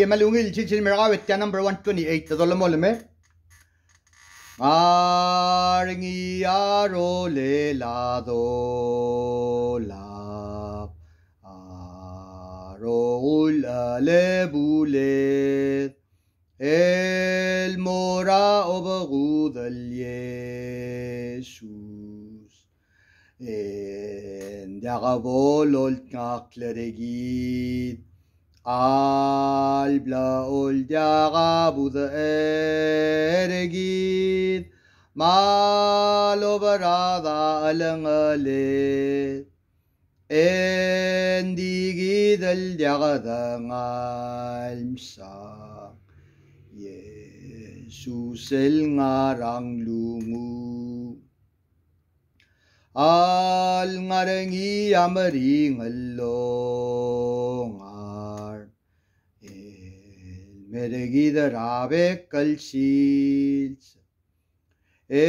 Yemalungi Jijil Mera with the number 128, the Dolomolome. Aringi Arole Lado La Arola Lebule El Mora Oberudel Jesus En Darabol Old Knakleregit al blaul jaga bud ergid malo berada alangale endi gidal jaga dengal msa Yesus el ngarang lungu al ngarengi amaringal lor मेरेगिदरावे कलशीच ए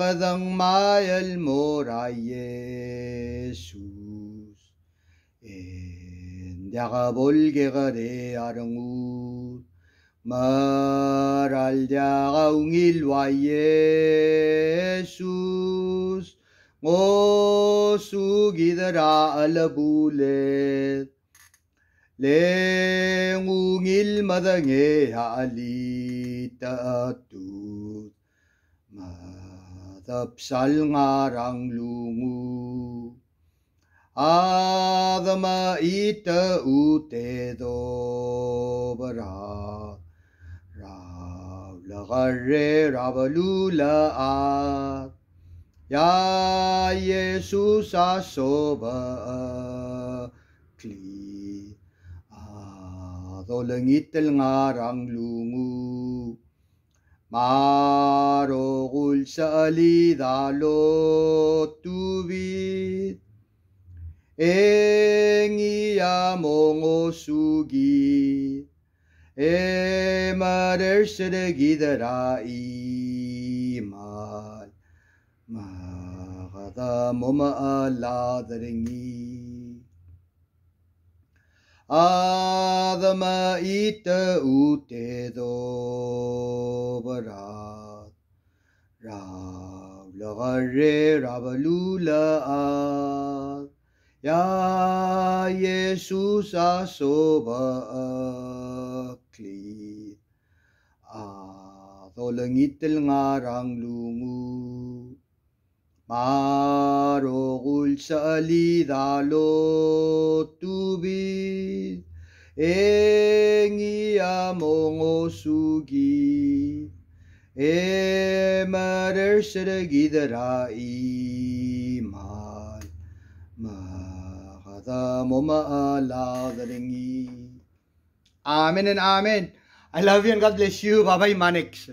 गदंग मायल मोराये सूस ए दगा बोल के गरे आरंगूर moral दगा उंगिल वाये सूस ओ सुगिदरा अलबूले ले 일마당에 알리따뚜 마답살가랑 룽우 아다마 이따 우테도 바라 라가레 라발루라 아야 예수사 소바 클리 Masoleng itel ngarang lungu Marogul salida lo tuvit Engia mongo sugi Emarer sergidera imal Magada moma aladringi Adama ita ute ra Rav lagare a, Ya Jesus asoba akli. Adolangitel ngarang lungu marogul salidalo E engia seregi emarer ma ma mahada moma Amen and Amen. I love you and God bless you. Bye bye, Manix.